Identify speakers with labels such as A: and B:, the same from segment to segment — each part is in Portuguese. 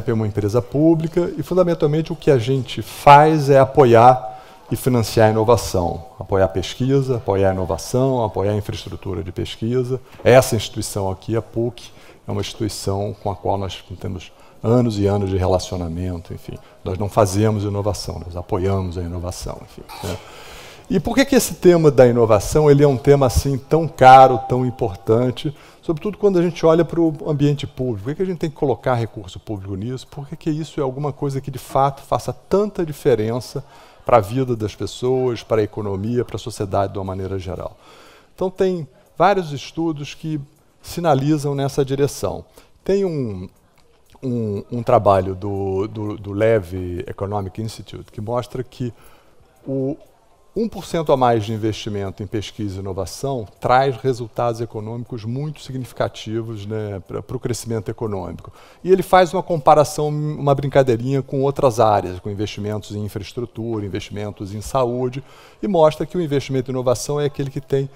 A: FINEP é uma empresa pública e, fundamentalmente, o que a gente faz é apoiar e financiar a inovação, apoiar a pesquisa, apoiar a inovação, apoiar a infraestrutura de pesquisa. Essa instituição aqui, a PUC, é uma instituição com a qual nós temos anos e anos de relacionamento, enfim. Nós não fazemos inovação, nós apoiamos a inovação, enfim. Né? E por que, que esse tema da inovação ele é um tema assim tão caro, tão importante, sobretudo quando a gente olha para o ambiente público? Por que, que, a gente tem que colocar recurso público nisso? Por que, que isso é alguma coisa que de fato faça tanta diferença para a vida das pessoas, para a economia, para a sociedade de uma maneira geral? Então, tem vários estudos que sinalizam nessa direção. Tem um, um, um trabalho do, do, do Levy Economic Institute que mostra que o, 1% a mais de investimento em pesquisa e inovação traz resultados econômicos muito significativos né, para o crescimento econômico. E ele faz uma comparação, uma brincadeirinha com outras áreas, com investimentos em infraestrutura, investimentos em saúde, e mostra que o investimento em inovação é aquele que tem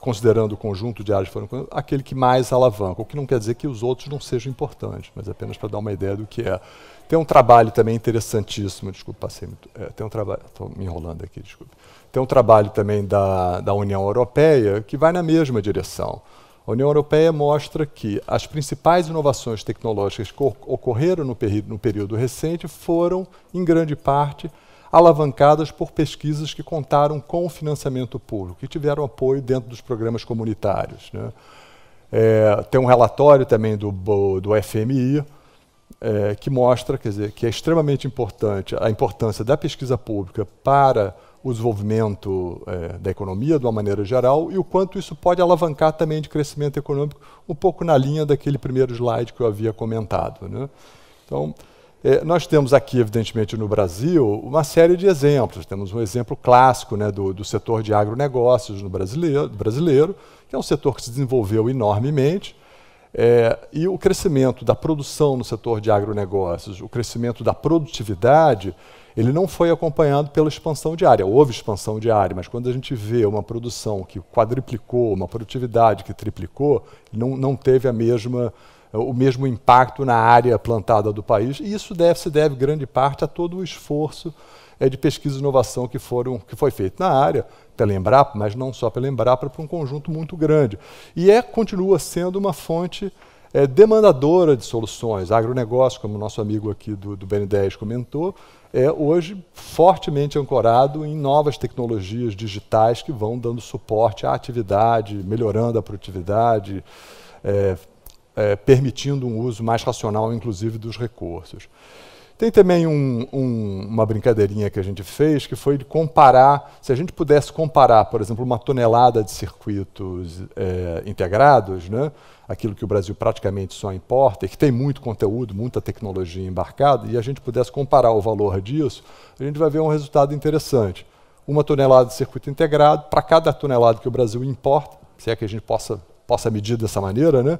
A: considerando o conjunto de áreas que foram aquele que mais alavanca, o que não quer dizer que os outros não sejam importantes, mas é apenas para dar uma ideia do que é. Tem um trabalho também interessantíssimo, desculpa, passei, é, tem um trabalho, estou me enrolando aqui, desculpe. Tem um trabalho também da, da União Europeia que vai na mesma direção. A União Europeia mostra que as principais inovações tecnológicas que ocorreram no, no período recente foram, em grande parte, alavancadas por pesquisas que contaram com o financiamento público, que tiveram apoio dentro dos programas comunitários. Né? É, tem um relatório também do, do FMI, é, que mostra quer dizer, que é extremamente importante a importância da pesquisa pública para o desenvolvimento é, da economia de uma maneira geral e o quanto isso pode alavancar também de crescimento econômico, um pouco na linha daquele primeiro slide que eu havia comentado. Né? Então, é, nós temos aqui, evidentemente, no Brasil, uma série de exemplos. Temos um exemplo clássico né, do, do, setor de agronegócios no brasileiro, brasileiro, que é um setor que se desenvolveu enormemente. É, e o crescimento da produção no setor de agronegócios, o crescimento da produtividade, ele não foi acompanhado pela expansão de área. Houve expansão de área, mas quando a gente vê uma produção que quadriplicou, uma produtividade que triplicou, não, não teve a mesma o mesmo impacto na área plantada do país. E isso deve, se deve grande parte a todo o esforço é, de pesquisa e inovação que, foram, que foi feito na área, pela Embrapa, mas não só pela Embrapa, para um conjunto muito grande. E é, continua sendo uma fonte é, demandadora de soluções. Agronegócio, como nosso amigo aqui do, do BN10 comentou, é hoje fortemente ancorado em novas tecnologias digitais que vão dando suporte à atividade, melhorando a produtividade, é, é, permitindo um uso mais racional, inclusive, dos recursos. Tem também um, um, uma brincadeirinha que a gente fez, que foi de comparar, se a gente pudesse comparar, por exemplo, uma tonelada de circuitos é, integrados, né, aquilo que o Brasil praticamente só importa, e que tem muito conteúdo, muita tecnologia embarcada, e a gente pudesse comparar o valor disso, a gente vai ver um resultado interessante. Uma tonelada de circuito integrado, para cada tonelada que o Brasil importa, se é que a gente possa, possa medir dessa maneira, né,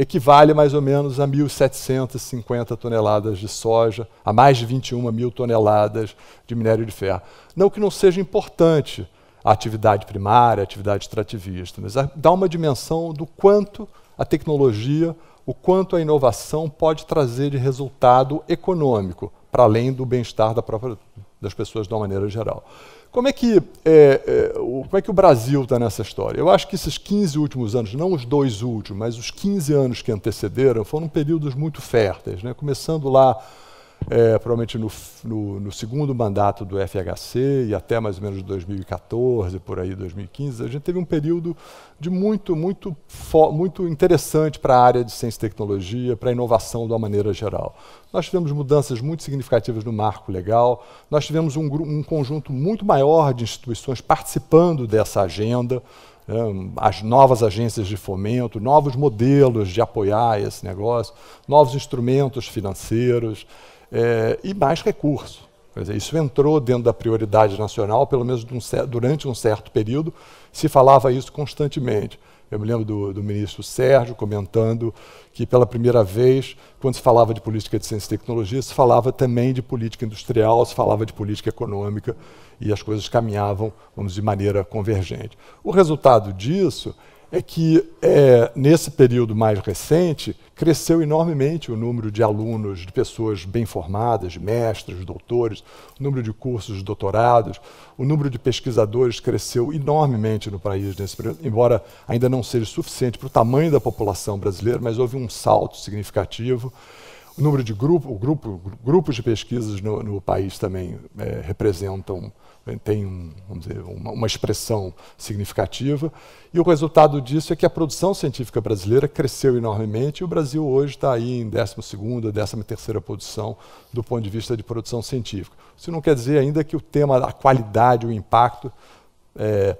A: equivale mais ou menos a 1.750 toneladas de soja, a mais de 21 mil toneladas de minério de ferro. Não que não seja importante a atividade primária, a atividade extrativista, mas dá uma dimensão do quanto a tecnologia, o quanto a inovação pode trazer de resultado econômico, para além do bem-estar da das pessoas de uma maneira geral. Como é que, é, é, o, como é que o Brasil está nessa história? Eu acho que esses 15 últimos anos, não os dois últimos, mas os 15 anos que antecederam, foram períodos muito férteis, né? começando lá é, provavelmente no, no, no, segundo mandato do FHC e até mais ou menos 2014, por aí 2015, a gente teve um período de muito, muito, muito interessante para a área de ciência e tecnologia, para a inovação de uma maneira geral. Nós tivemos mudanças muito significativas no marco legal, nós tivemos um, um conjunto muito maior de instituições participando dessa agenda, né, as novas agências de fomento, novos modelos de apoiar esse negócio, novos instrumentos financeiros é, e mais recurso. Dizer, isso entrou dentro da prioridade nacional, pelo menos um, durante um certo período, se falava isso constantemente. Eu me lembro do, do, ministro Sérgio comentando que, pela primeira vez, quando se falava de política de ciência e tecnologia, se falava também de política industrial, se falava de política econômica, e as coisas caminhavam, vamos de maneira convergente. O resultado disso é que é, nesse período mais recente cresceu enormemente o número de alunos, de pessoas bem formadas, de mestres, doutores, o número de cursos de doutorados, o número de pesquisadores cresceu enormemente no país nesse período, embora ainda não seja suficiente para o tamanho da população brasileira, mas houve um salto significativo. O número de grupo, grupo grupos de pesquisas no, no país também é, representam tem um, dizer, uma, uma, expressão significativa. E o resultado disso é que a produção científica brasileira cresceu enormemente e o Brasil hoje está aí em 12ª, 13ª posição do ponto de vista de produção científica. Isso não quer dizer ainda que o tema da qualidade, o impacto, é,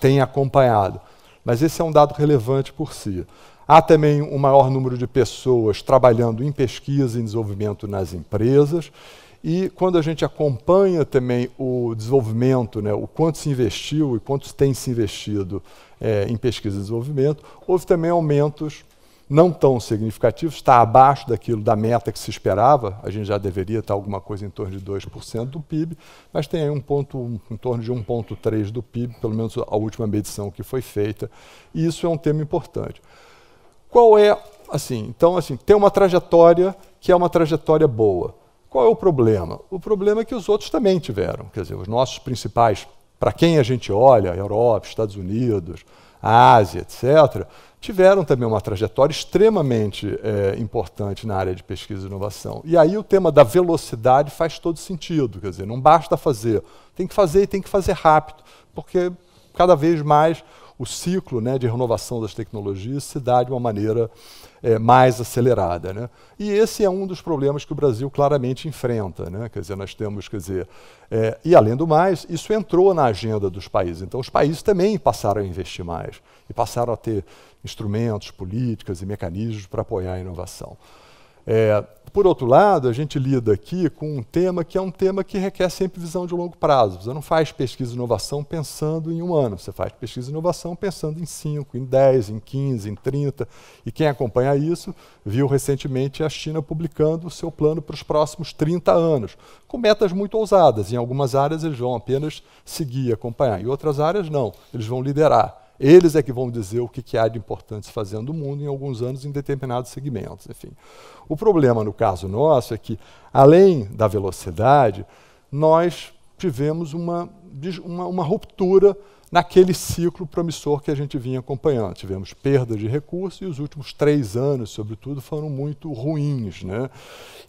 A: tenha acompanhado. Mas esse é um dado relevante por si. Há também um maior número de pessoas trabalhando em pesquisa e desenvolvimento nas empresas e quando a gente acompanha também o desenvolvimento, né, o quanto se investiu e quanto tem se investido é, em pesquisa e desenvolvimento, houve também aumentos não tão significativos, está abaixo daquilo da meta que se esperava, a gente já deveria estar alguma coisa em torno de 2% do PIB, mas tem aí um ponto, em torno de 1,3% do PIB, pelo menos a última medição que foi feita, e isso é um tema importante. Qual é, assim, então, assim, tem uma trajetória que é uma trajetória boa. Qual é o problema? O problema é que os outros também tiveram. Quer dizer, os nossos principais, para quem a gente olha, Europa, Estados Unidos, Ásia, etc., tiveram também uma trajetória extremamente é, importante na área de pesquisa e inovação. E aí o tema da velocidade faz todo sentido. Quer dizer, não basta fazer, tem que fazer e tem que fazer rápido, porque cada vez mais o ciclo né, de renovação das tecnologias se dá de uma maneira é, mais acelerada. Né? E esse é um dos problemas que o Brasil claramente enfrenta. Né? Quer dizer, nós temos, quer dizer, é, e além do mais, isso entrou na agenda dos países. Então, os países também passaram a investir mais e passaram a ter instrumentos, políticas e mecanismos para apoiar a inovação. É, por outro lado, a gente lida aqui com um tema que é um tema que requer sempre visão de longo prazo. Você não faz pesquisa e inovação pensando em um ano, você faz pesquisa e inovação pensando em 5, em 10, em 15, em 30. E quem acompanha isso viu recentemente a China publicando o seu plano para os próximos 30 anos, com metas muito ousadas. Em algumas áreas eles vão apenas seguir, acompanhar, em outras áreas não, eles vão liderar. Eles é que vão dizer o que, há de importante se fazer no mundo em alguns anos em determinados segmentos. Enfim, o problema no caso nosso é que, além da velocidade, nós tivemos uma, uma, uma ruptura naquele ciclo promissor que a gente vinha acompanhando. Tivemos perda de recursos e os últimos três anos, sobretudo, foram muito ruins. Né?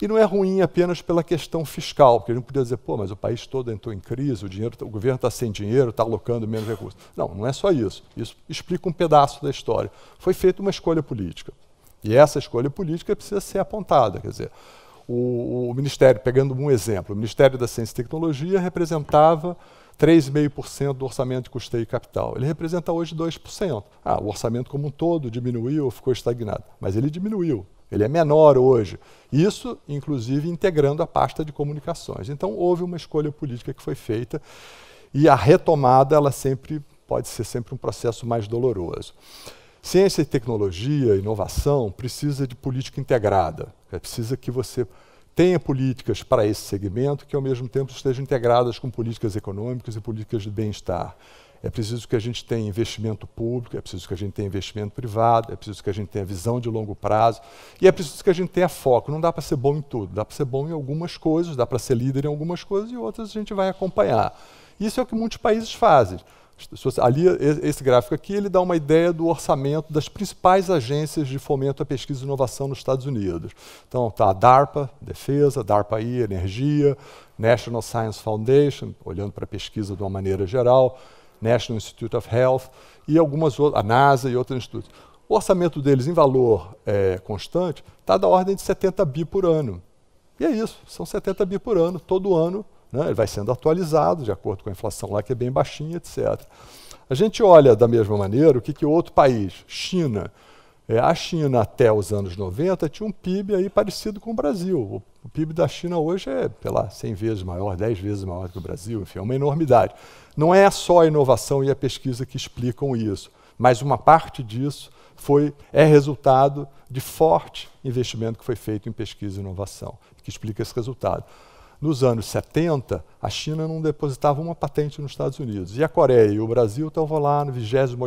A: E não é ruim apenas pela questão fiscal, porque a gente podia dizer, pô, mas o país todo entrou em crise, o, dinheiro, o governo está sem dinheiro, está alocando menos recursos. Não, não é só isso. Isso explica um pedaço da história. Foi feita uma escolha política. E essa escolha política precisa ser apontada. Quer dizer, o, o Ministério, pegando um exemplo, o Ministério da Ciência e Tecnologia representava 3,5% do orçamento de custeio e capital. Ele representa hoje 2%. Ah, o orçamento como um todo diminuiu, ficou estagnado, mas ele diminuiu. Ele é menor hoje. Isso, inclusive, integrando a pasta de comunicações. Então, houve uma escolha política que foi feita e a retomada ela sempre pode ser sempre um processo mais doloroso. Ciência e tecnologia, inovação, precisa de política integrada. É precisa que você tenha políticas para esse segmento que, ao mesmo tempo, estejam integradas com políticas econômicas e políticas de bem-estar. É preciso que a gente tenha investimento público, é preciso que a gente tenha investimento privado, é preciso que a gente tenha visão de longo prazo e é preciso que a gente tenha foco. Não dá para ser bom em tudo, dá para ser bom em algumas coisas, dá para ser líder em algumas coisas e outras a gente vai acompanhar. Isso é o que muitos países fazem. Ali, esse gráfico aqui, ele dá uma ideia do orçamento das principais agências de fomento à pesquisa e inovação nos Estados Unidos. Então, está a DARPA, Defesa, DARPA-I, Energia, National Science Foundation, olhando para a pesquisa de uma maneira geral, National Institute of Health e algumas outras, a NASA e outros institutos. O orçamento deles em valor é, constante está da ordem de 70 bi por ano. E é isso, são 70 bi por ano, todo ano né? Ele vai sendo atualizado de acordo com a inflação lá, que é bem baixinha, etc. A gente olha da mesma maneira o que, que outro país, China. É, a China, até os anos 90, tinha um PIB aí parecido com o Brasil. O, o PIB da China hoje é, sei lá, 100 vezes maior, 10 vezes maior que o Brasil, enfim, é uma enormidade. Não é só a inovação e a pesquisa que explicam isso, mas uma parte disso foi, é resultado de forte investimento que foi feito em pesquisa e inovação, que explica esse resultado. Nos anos 70, a China não depositava uma patente nos Estados Unidos. E a Coreia e o Brasil estavam lá no 28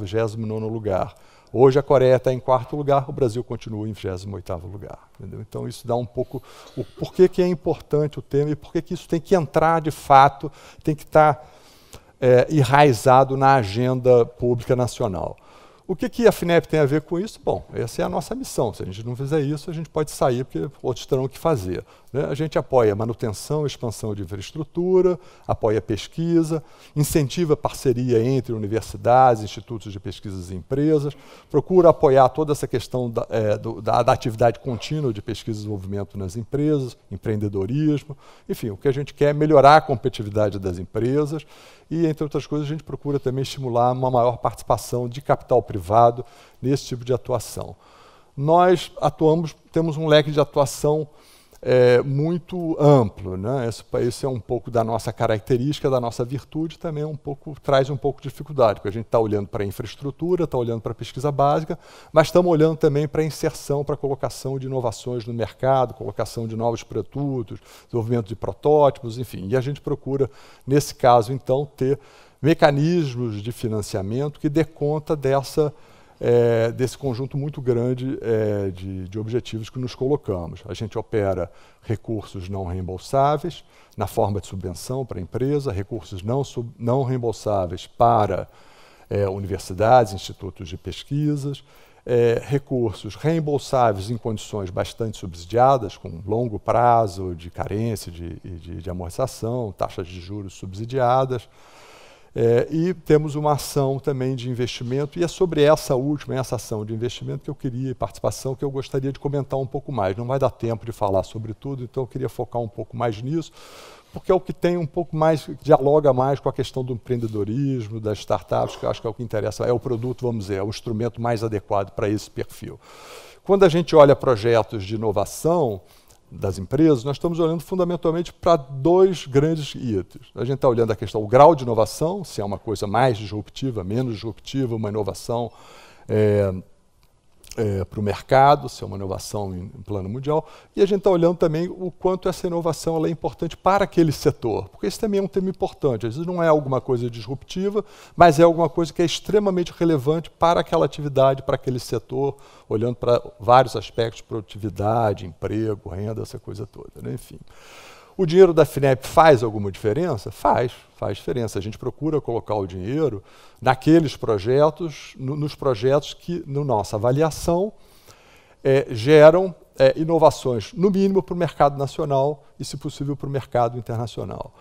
A: 29 lugar. Hoje a Coreia está em quarto lugar, o Brasil continua em 28 lugar. Entendeu? Então isso dá um pouco o porquê que é importante o tema e porquê que isso tem que entrar de fato, tem que estar tá, é, enraizado na agenda pública nacional. O que, que a FINEP tem a ver com isso? Bom, essa é a nossa missão. Se a gente não fizer isso, a gente pode sair, porque outros terão o que fazer. Né? A gente apoia a manutenção e expansão de infraestrutura, apoia a pesquisa, incentiva parceria entre universidades, institutos de pesquisas e empresas, procura apoiar toda essa questão da, é, do, da, da atividade contínua de pesquisa e desenvolvimento nas empresas, empreendedorismo. Enfim, o que a gente quer é melhorar a competitividade das empresas e, entre outras coisas, a gente procura também estimular uma maior participação de capital privado nesse tipo de atuação. Nós atuamos, temos um leque de atuação é, muito amplo. Né? Esse, esse é um pouco da nossa característica, da nossa virtude, também é um pouco traz um pouco de dificuldade, porque a gente está olhando para a infraestrutura, está olhando para a pesquisa básica, mas estamos olhando também para a inserção, para a colocação de inovações no mercado, colocação de novos produtos, desenvolvimento de protótipos, enfim. E a gente procura, nesse caso, então, ter mecanismos de financiamento que dê conta dessa é, desse conjunto muito grande é, de, de, objetivos que nos colocamos. A gente opera recursos não reembolsáveis na forma de subvenção para a empresa, recursos não, sub, não reembolsáveis para é, universidades, institutos de pesquisas, é, recursos reembolsáveis em condições bastante subsidiadas, com longo prazo de carência, de, de, de amortização, taxas de juros subsidiadas. É, e temos uma ação também de investimento, e é sobre essa última, essa ação de investimento que eu queria, participação, que eu gostaria de comentar um pouco mais. Não vai dar tempo de falar sobre tudo, então eu queria focar um pouco mais nisso, porque é o que tem um pouco mais, dialoga mais com a questão do empreendedorismo, das startups, que eu acho que é o que interessa, é o produto, vamos dizer, é o instrumento mais adequado para esse perfil. Quando a gente olha projetos de inovação, das empresas, nós estamos olhando fundamentalmente para dois grandes itens. A gente está olhando a questão, do grau de inovação, se é uma coisa mais disruptiva, menos disruptiva, uma inovação é, é, para o mercado, se é uma inovação em, em plano mundial, e a gente está olhando também o quanto essa inovação ela é importante para aquele setor, porque esse também é um tema importante. Às vezes não é alguma coisa disruptiva, mas é alguma coisa que é extremamente relevante para aquela atividade, para aquele setor, olhando para vários aspectos, produtividade, emprego, renda, essa coisa toda, né? enfim. O dinheiro da FINEP faz alguma diferença? Faz, faz diferença. A gente procura colocar o dinheiro naqueles projetos, no, nos projetos que, na no nossa avaliação, é, geram é, inovações, no mínimo para o mercado nacional e, se possível, para o mercado internacional.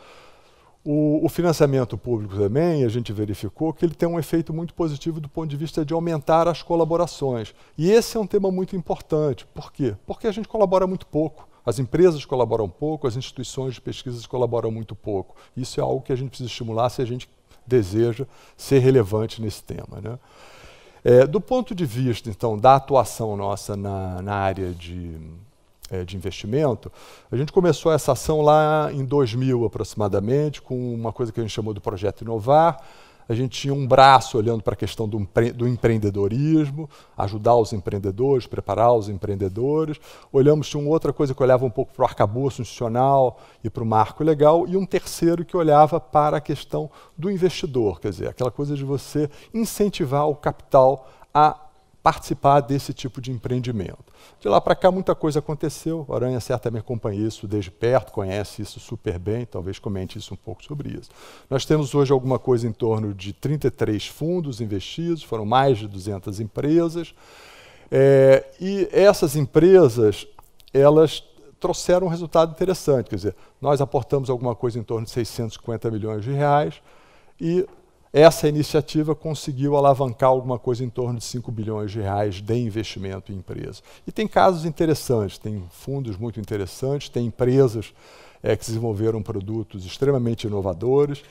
A: O, o, financiamento público também, a gente verificou que ele tem um efeito muito positivo do ponto de vista de aumentar as colaborações. E esse é um tema muito importante. Por quê? Porque a gente colabora muito pouco. As empresas colaboram pouco, as instituições de pesquisa colaboram muito pouco. Isso é algo que a gente precisa estimular se a gente deseja ser relevante nesse tema. Né? É, do ponto de vista, então, da atuação nossa na, na área de, é, de investimento, a gente começou essa ação lá em 2000 aproximadamente, com uma coisa que a gente chamou do Projeto Inovar, a gente tinha um braço olhando para a questão do, empre do, empreendedorismo, ajudar os empreendedores, preparar os empreendedores. Olhamos, tinha uma outra coisa que olhava um pouco para o arcabouço institucional e para o marco legal, e um terceiro que olhava para a questão do investidor, quer dizer, aquela coisa de você incentivar o capital a participar desse tipo de empreendimento. De lá para cá, muita coisa aconteceu. O Aranha certamente acompanha isso desde perto, conhece isso super bem, talvez comente isso um pouco sobre isso. Nós temos hoje alguma coisa em torno de 33 fundos investidos, foram mais de 200 empresas. É, e essas empresas, elas trouxeram um resultado interessante. Quer dizer, nós aportamos alguma coisa em torno de 650 milhões de reais e essa iniciativa conseguiu alavancar alguma coisa em torno de 5 bilhões de reais de investimento em empresas. E tem casos interessantes, tem fundos muito interessantes, tem empresas é, que desenvolveram produtos extremamente inovadores.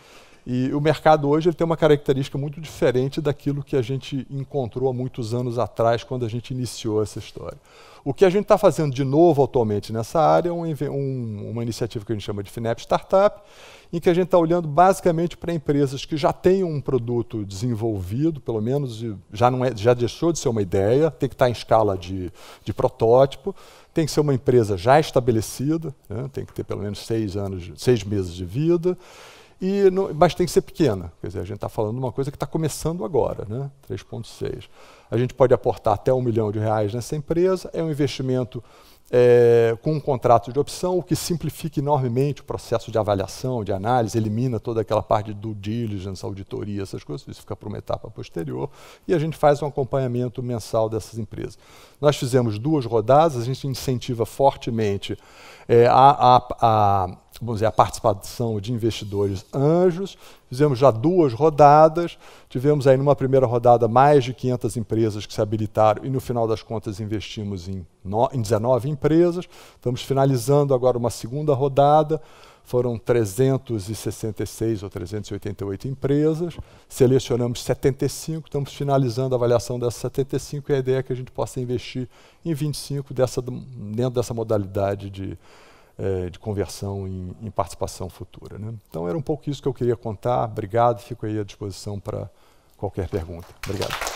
A: E o mercado hoje ele tem uma característica muito diferente daquilo que a gente encontrou há muitos anos atrás, quando a gente iniciou essa história. O que a gente está fazendo de novo atualmente nessa área é um, um, uma iniciativa que a gente chama de FINEP Startup, em que a gente está olhando basicamente para empresas que já têm um produto desenvolvido, pelo menos já, não é, já deixou de ser uma ideia, tem que estar tá em escala de, de protótipo, tem que ser uma empresa já estabelecida, né, tem que ter pelo menos seis, anos, seis meses de vida, e não, mas tem que ser pequena. Quer dizer, a gente está falando de uma coisa que está começando agora, né? 3,6. A gente pode aportar até um milhão de reais nessa empresa, é um investimento é, com um contrato de opção, o que simplifica enormemente o processo de avaliação, de análise, elimina toda aquela parte do diligence, auditoria, essas coisas, isso fica para uma etapa posterior, e a gente faz um acompanhamento mensal dessas empresas. Nós fizemos duas rodadas, a gente incentiva fortemente é, a, a, a vamos dizer, a participação de investidores anjos. Fizemos já duas rodadas, tivemos aí numa primeira rodada mais de 500 empresas que se habilitaram e no final das contas investimos em, no, em 19 empresas. Estamos finalizando agora uma segunda rodada, foram 366 ou 388 empresas, selecionamos 75, estamos finalizando a avaliação dessas 75 e a ideia é que a gente possa investir em 25 dessa, dentro dessa modalidade de é, de conversão em, em participação futura. Né? Então era um pouco isso que eu queria contar. Obrigado, fico aí à disposição para qualquer pergunta. Obrigado.